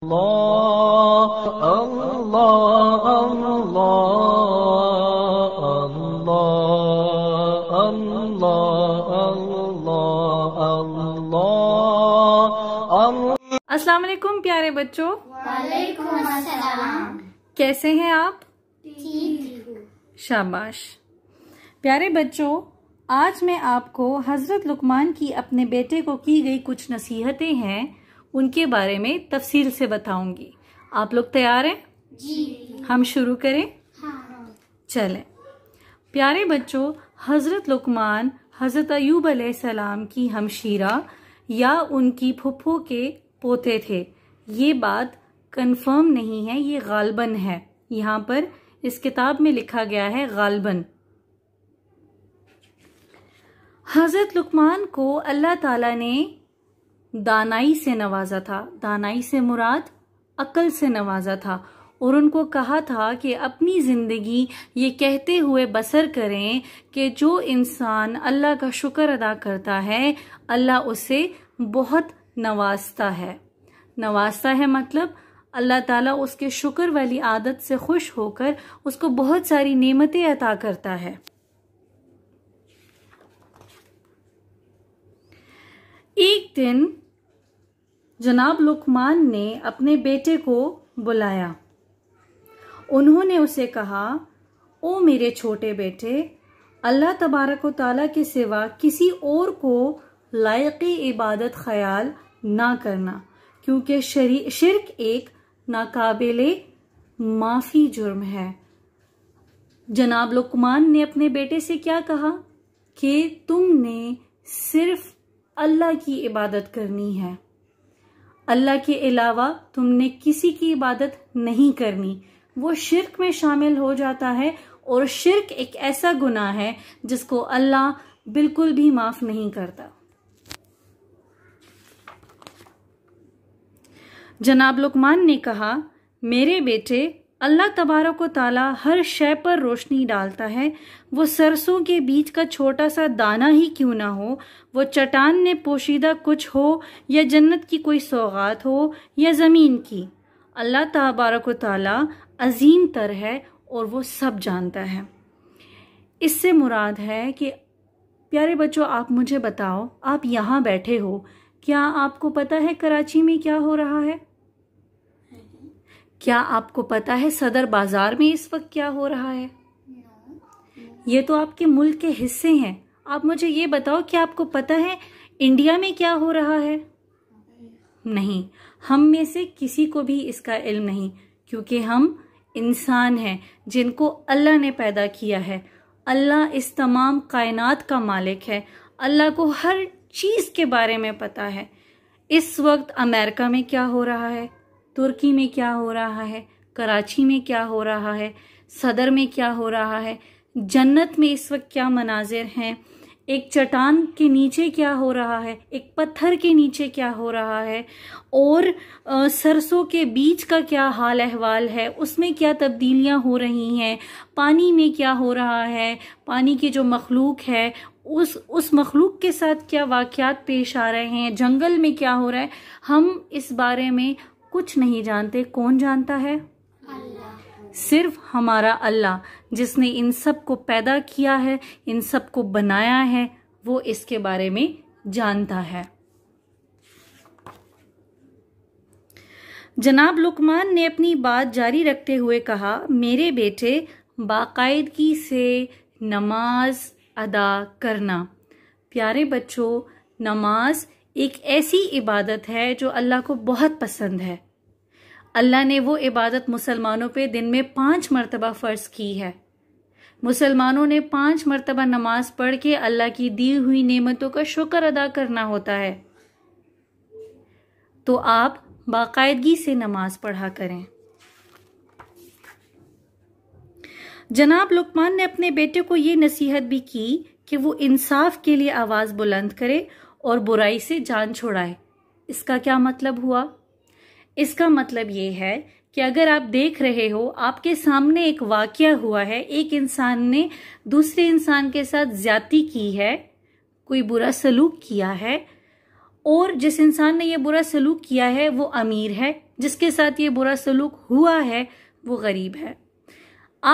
الله अस्सलाम वालेकुम प्यारे बच्चों वालेकुम अस्सलाम कैसे हैं आप ठीक शाबाश प्यारे बच्चों आज मैं आपको हजरत लुकमान की अपने बेटे को की गई कुछ नसीहतें हैं उनके बारे में तफसील से बताऊंगी आप लोग तैयार हैं जी हम शुरू करें हाँ। चलें प्यारे बच्चों हज़रत लुकमान हज़रत अयूब सलाम की हमशीरा या उनकी फुफ्फो के पोते थे ये बात कंफर्म नहीं है ये गालबन है यहाँ पर इस किताब में लिखा गया है गालबन हज़रत लुकमान को अल्लाह ताला ने दानाई से नवाजा था दानाई से मुराद अकल से नवाजा था और उनको कहा था कि अपनी ज़िंदगी ये कहते हुए बसर करें कि जो इंसान अल्लाह का शुक्र अदा करता है अल्लाह उसे बहुत नवाजता है नवाजता है मतलब अल्लाह ताला उसके शुक्र वाली आदत से खुश होकर उसको बहुत सारी नेमतें अता करता है एक दिन जनाब लुकमान ने अपने बेटे को बुलाया उन्होंने उसे कहा ओ मेरे छोटे बेटे अल्लाह तबारक ताला के सिवा किसी और को लायक इबादत ख्याल ना करना क्योंकि शिरक एक नाकाबिले माफ़ी जुर्म है जनाब लुकमान ने अपने बेटे से क्या कहा कि तुमने सिर्फ अल्लाह की इबादत करनी है अल्लाह के अलावा तुमने किसी की इबादत नहीं करनी वो शिरक में शामिल हो जाता है और शिरक एक ऐसा गुनाह है जिसको अल्लाह बिल्कुल भी माफ नहीं करता जनाब लुकमान ने कहा मेरे बेटे अल्लाह तबारक ताला हर शय पर रोशनी डालता है वो सरसों के बीज का छोटा सा दाना ही क्यों ना हो वो चट्टान ने पोशीदा कुछ हो या जन्नत की कोई सौगात हो या ज़मीन की अल्लाह तबारक ताला अजीम तर है और वो सब जानता है इससे मुराद है कि प्यारे बच्चों आप मुझे बताओ आप यहाँ बैठे हो क्या आपको पता है कराची में क्या हो रहा है क्या आपको पता है सदर बाजार में इस वक्त क्या हो रहा है ये तो आपके मुल्क के हिस्से हैं आप मुझे ये बताओ कि आपको पता है इंडिया में क्या हो रहा है नहीं हम में से किसी को भी इसका इल्म नहीं क्योंकि हम इंसान हैं जिनको अल्लाह ने पैदा किया है अल्लाह इस तमाम कायनात का मालिक है अल्लाह को हर चीज़ के बारे में पता है इस वक्त अमेरिका में क्या हो रहा है तुर्की में क्या हो रहा है कराची में क्या हो रहा है सदर में क्या हो रहा है जन्नत में इस वक्त क्या मनाजिर हैं एक चट्टान के नीचे क्या हो रहा है एक पत्थर के नीचे क्या हो रहा है और सरसों के बीज का क्या हाल अहवाल है उसमें क्या तब्दीलियां हो रही हैं पानी में क्या हो रहा है पानी के जो मखलूक है उस उस मखलूक के साथ क्या वाक़ पेश आ रहे हैं जंगल में क्या हो रहा है हम इस बारे में कुछ नहीं जानते कौन जानता है सिर्फ हमारा अल्लाह जिसने इन सब को पैदा किया है इन सब को बनाया है वो इसके बारे में जानता है जनाब लुकमान ने अपनी बात जारी रखते हुए कहा मेरे बेटे बाकायदगी से नमाज अदा करना प्यारे बच्चों नमाज एक ऐसी इबादत है जो अल्लाह को बहुत पसंद है अल्लाह ने वो इबादत मुसलमानों पे दिन में पांच मरतबा फ़र्ज की है मुसलमानों ने पांच मरतबा नमाज पढ़ के अल्लाह की दी हुई नेमतों का शुक्र अदा करना होता है तो आप बाकायदगी से नमाज पढ़ा करें जनाब लुकमान ने अपने बेटे को ये नसीहत भी की कि वो इंसाफ के लिए आवाज़ बुलंद करे और बुराई से जान छुड़ाए इसका क्या मतलब हुआ इसका मतलब ये है कि अगर आप देख रहे हो आपके सामने एक वाक्य हुआ है एक इंसान ने दूसरे इंसान के साथ ज्यादा की है कोई बुरा सलूक किया है और जिस इंसान ने ये बुरा सलूक किया है वो अमीर है जिसके साथ ये बुरा सलूक हुआ है वो गरीब है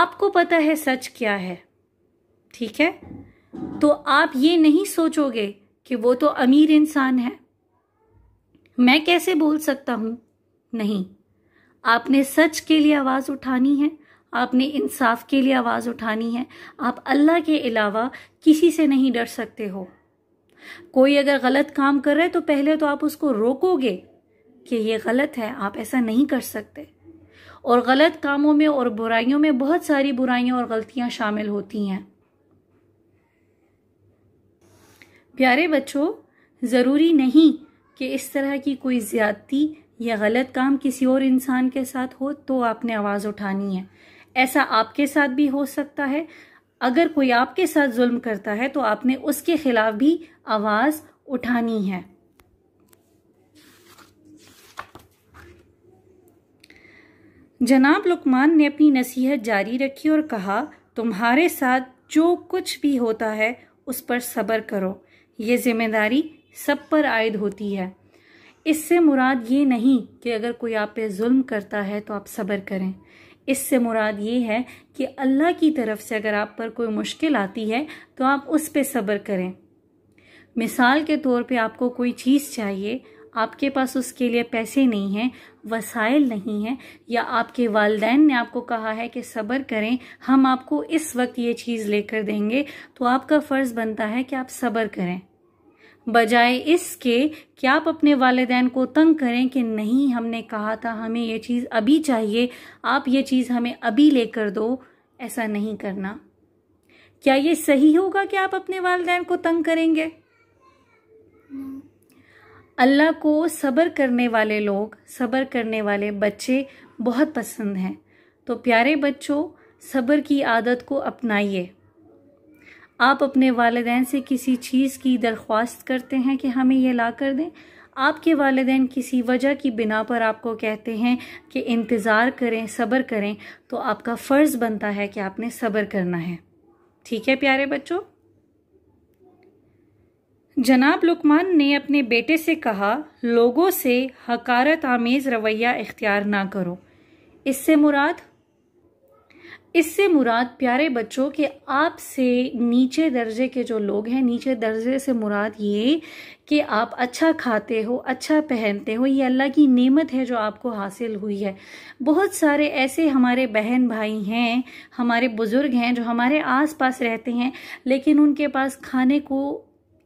आपको पता है सच क्या है ठीक है तो आप ये नहीं सोचोगे कि वो तो अमीर इंसान है मैं कैसे बोल सकता हूँ नहीं आपने सच के लिए आवाज़ उठानी है आपने इंसाफ के लिए आवाज़ उठानी है आप अल्लाह के अलावा किसी से नहीं डर सकते हो कोई अगर गलत काम कर रहा है तो पहले तो आप उसको रोकोगे कि ये गलत है आप ऐसा नहीं कर सकते और गलत कामों में और बुराइयों में बहुत सारी बुराइयां और गलतियां शामिल होती हैं प्यारे बच्चों ज़रूरी नहीं कि इस तरह की कोई ज़्यादती या गलत काम किसी और इंसान के साथ हो तो आपने आवाज़ उठानी है ऐसा आपके साथ भी हो सकता है अगर कोई आपके साथ जुल्म करता है तो आपने उसके खिलाफ भी आवाज़ उठानी है जनाब लुकमान ने अपनी नसीहत जारी रखी और कहा तुम्हारे साथ जो कुछ भी होता है उस पर सब्र करो ये जिम्मेदारी सब पर आयद होती है इससे मुराद ये नहीं कि अगर कोई आप पे जुल्म करता है तो आप सब्र करें इससे मुराद ये है कि अल्लाह की तरफ से अगर आप पर कोई मुश्किल आती है तो आप उस पे सब्र करें मिसाल के तौर पे आपको कोई चीज़ चाहिए आपके पास उसके लिए पैसे नहीं हैं वसाइल नहीं हैं या आपके वालदेन ने आपको कहा है कि सब्र करें हम आपको इस वक्त ये चीज़ लेकर देंगे तो आपका फ़र्ज़ बनता है कि आप सब्र करें बजाय इसके कि आप अपने वालदेन को तंग करें कि नहीं हमने कहा था हमें ये चीज़ अभी चाहिए आप ये चीज़ हमें अभी लेकर दो ऐसा नहीं करना क्या ये सही होगा कि आप अपने वालदेन को तंग करेंगे अल्लाह को सब्र करने वाले लोग सब्र करने वाले बच्चे बहुत पसंद हैं तो प्यारे बच्चों सब्र की आदत को अपनाइए आप अपने वालदेन से किसी चीज़ की दरख्वास्त करते हैं कि हमें यह ला कर दें आपके वालदेन किसी वजह की बिना पर आपको कहते हैं कि इंतज़ार करें सब्र करें तो आपका फ़र्ज़ बनता है कि आपने सब्र करना है ठीक है प्यारे बच्चों जनाब लुकमान ने अपने बेटे से कहा लोगों से हकारत आमेज़ रवैया इख्तियार ना करो इससे मुराद इससे मुराद प्यारे बच्चों के आपसे नीचे दर्जे के जो लोग हैं नीचे दर्जे से मुराद ये कि आप अच्छा खाते हो अच्छा पहनते हो ये अल्लाह की नेमत है जो आपको हासिल हुई है बहुत सारे ऐसे हमारे बहन भाई हैं हमारे बुज़ुर्ग हैं जो हमारे आस पास रहते हैं लेकिन उनके पास खाने को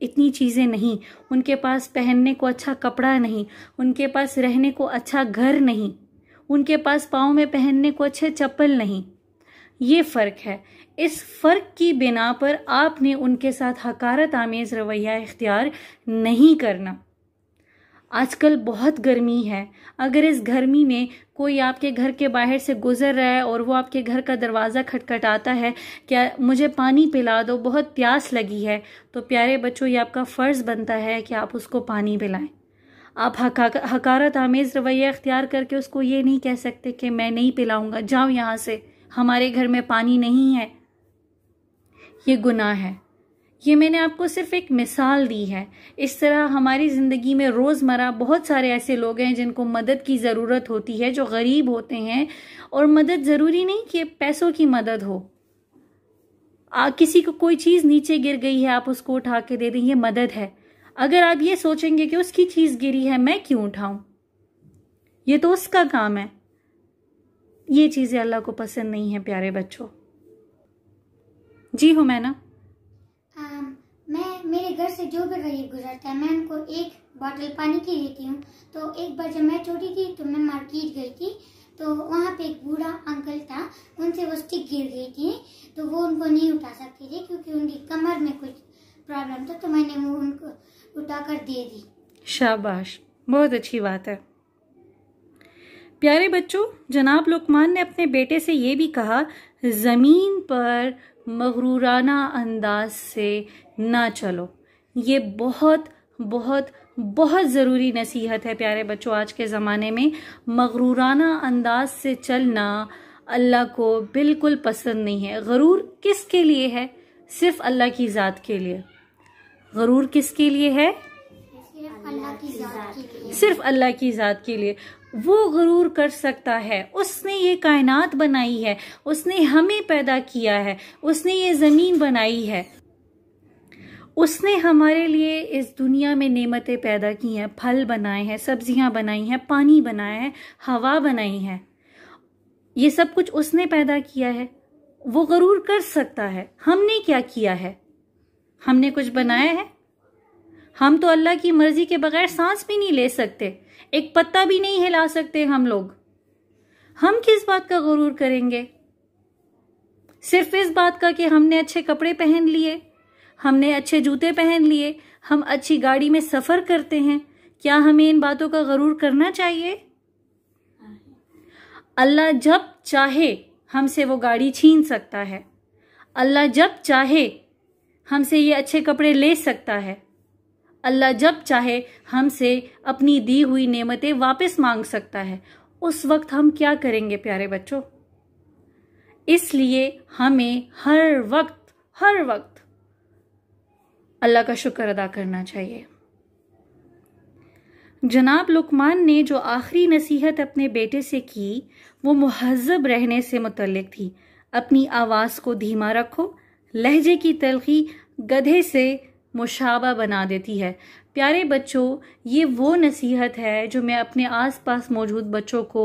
इतनी चीज़ें नहीं उनके पास पहनने को अच्छा कपड़ा नहीं उनके पास रहने को अच्छा घर नहीं उनके पास पाँव में पहनने को अच्छे चप्पल नहीं ये फ़र्क है इस फ़र्क की बिना पर आपने उनके साथ हकारत आमेज़ रवैया इख्तियार नहीं करना आजकल बहुत गर्मी है अगर इस गर्मी में कोई आपके घर के बाहर से गुजर रहा है और वो आपके घर का दरवाज़ा खटखटाता है क्या मुझे पानी पिला दो बहुत प्यास लगी है तो प्यारे बच्चों ये आपका फ़र्ज़ बनता है कि आप उसको पानी पिलाएं आप हका हकारत आमेज़ रवैया अख्तियार करके उसको ये नहीं कह सकते कि मैं नहीं पिलाऊंगा जाऊँ यहाँ से हमारे घर में पानी नहीं है ये गुनाह है ये मैंने आपको सिर्फ एक मिसाल दी है इस तरह हमारी ज़िंदगी में रोज़मर्रा बहुत सारे ऐसे लोग हैं जिनको मदद की ज़रूरत होती है जो गरीब होते हैं और मदद ज़रूरी नहीं कि पैसों की मदद हो आ, किसी को कोई चीज़ नीचे गिर गई है आप उसको उठा के दे दें ये मदद है अगर आप ये सोचेंगे कि उसकी चीज़ गिरी है मैं क्यों उठाऊं ये तो उसका काम है ये चीज़ें अल्लाह को पसंद नहीं है प्यारे बच्चों जी हो मैं ना घर से जो भी गरीब गुजरता है मैं उनको एक बॉटल पानी की देती हूँ तो एक बार जब मैं छोटी थी तो मैं मार्केट गई थी तो वहाँ पे एक बूढ़ा अंकल था उनसे वो स्टिक गिर गई थी तो वो उनको नहीं उठा सकते थे क्योंकि उनकी कमर में कुछ प्रॉब्लम था तो मैंने वो उनको उठा कर दे दी शाबाश बहुत अच्छी बात है प्यारे बच्चों जनाब लुकमान ने अपने बेटे से ये भी कहा ज़मीन पर मगरूराना अंदाज से ना चलो ये बहुत बहुत बहुत ज़रूरी नसीहत है प्यारे बच्चों आज के ज़माने में मगरूराना अंदाज से चलना अल्लाह को बिल्कुल पसंद नहीं है गरूर किसके लिए है सिर्फ अल्लाह की ज़ात के लिए गरूर किसके लिए है सिर्फ अल्लाह की ज़ात के लिए वो गरूर कर सकता है उसने ये कायनात बनाई है उसने हमें पैदा किया है उसने ये ज़मीन बनाई है उसने हमारे लिए इस दुनिया में नेमतें पैदा की हैं फल बनाए हैं सब्जियां बनाई हैं पानी बनाया है हवा बनाई है ये सब कुछ उसने पैदा किया है वो गरूर कर सकता है हमने क्या किया है हमने कुछ बनाया है हम तो अल्लाह की मर्जी के बगैर सांस भी नहीं ले सकते एक पत्ता भी नहीं हिला सकते हम लोग हम किस बात का गरूर करेंगे सिर्फ इस बात का कि हमने अच्छे कपड़े पहन लिए हमने अच्छे जूते पहन लिए हम अच्छी गाड़ी में सफ़र करते हैं क्या हमें इन बातों का गरूर करना चाहिए अल्लाह जब चाहे हमसे वो गाड़ी छीन सकता है अल्लाह जब चाहे हमसे ये अच्छे कपड़े ले सकता है अल्लाह जब चाहे हमसे अपनी दी हुई नेमतें वापस मांग सकता है उस वक्त हम क्या करेंगे प्यारे बच्चों इसलिए हमें हर वक्त हर वक्त अल्लाह का शुक्र अदा करना चाहिए जनाब लुकमान ने जो आखिरी नसीहत अपने बेटे से की वो महजब रहने से मुतलक थी अपनी आवाज़ को धीमा रखो लहजे की तलखी गधे से मुशाबा बना देती है प्यारे बच्चों ये वो नसीहत है जो मैं अपने आसपास मौजूद बच्चों को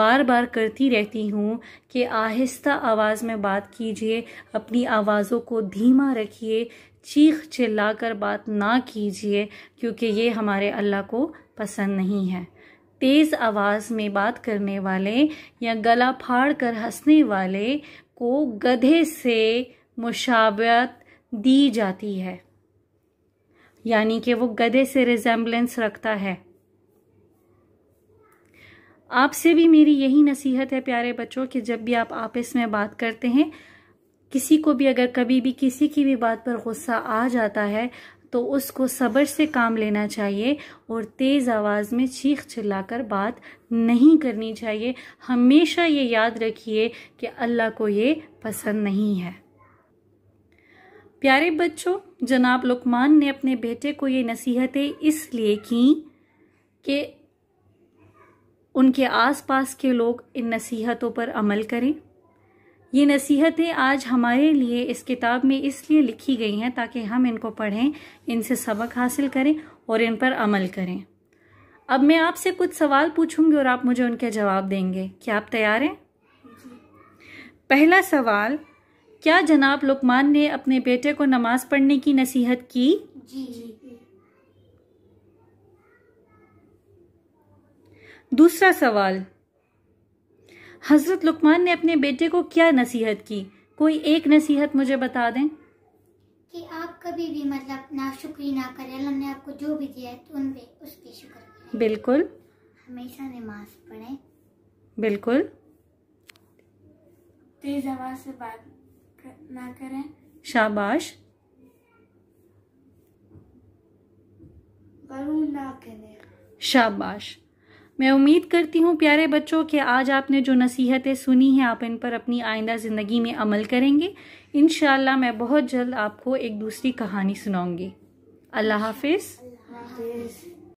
बार बार करती रहती हूँ कि आहिस्ता आवाज़ में बात कीजिए अपनी आवाज़ों को धीमा रखिए चीख चिल्ला कर बात ना कीजिए क्योंकि ये हमारे अल्लाह को पसंद नहीं है तेज़ आवाज़ में बात करने वाले या गला फाड़ कर हंसने वाले को गधे से मुशावत दी जाती है यानी कि वो गधे से रिजेम्बलेंस रखता है आपसे भी मेरी यही नसीहत है प्यारे बच्चों कि जब भी आप आपस में बात करते हैं किसी को भी अगर कभी भी किसी की भी बात पर गुस्सा आ जाता है तो उसको सब्र से काम लेना चाहिए और तेज़ आवाज़ में चीख चिल्लाकर बात नहीं करनी चाहिए हमेशा ये याद रखिए कि अल्लाह को ये पसंद नहीं है प्यारे बच्चों जनाब लुकमान ने अपने बेटे को ये नसीहतें इसलिए की कि उनके आसपास के लोग इन नसीहतों पर अमल करें ये नसीहतें आज हमारे लिए इस किताब में इसलिए लिखी गई हैं ताकि हम इनको पढ़ें इनसे सबक हासिल करें और इन पर अमल करें अब मैं आपसे कुछ सवाल पूछूंगी और आप मुझे उनके जवाब देंगे क्या आप तैयार हैं पहला सवाल क्या जनाब लुकमान ने अपने बेटे को नमाज पढ़ने की नसीहत की दूसरा सवाल हजरत लुकमान ने अपने बेटे को क्या नसीहत की कोई एक नसीहत मुझे बता दें कि आप कभी भी मतलब ना शुक्री ना करें अल्लाह ने आपको जो भी दिया है तो उन पे उस शुक्र बिल्कुल हमेशा नमाज पढ़े बिल्कुल तेज आवाज से बात ना करें शाबाश शाबाश मैं उम्मीद करती हूँ प्यारे बच्चों कि आज आपने जो नसीहतें सुनी हैं आप इन पर अपनी आइंदा ज़िंदगी में अमल करेंगे इन मैं बहुत जल्द आपको एक दूसरी कहानी सुनाऊंगी अल्लाह हाफिज़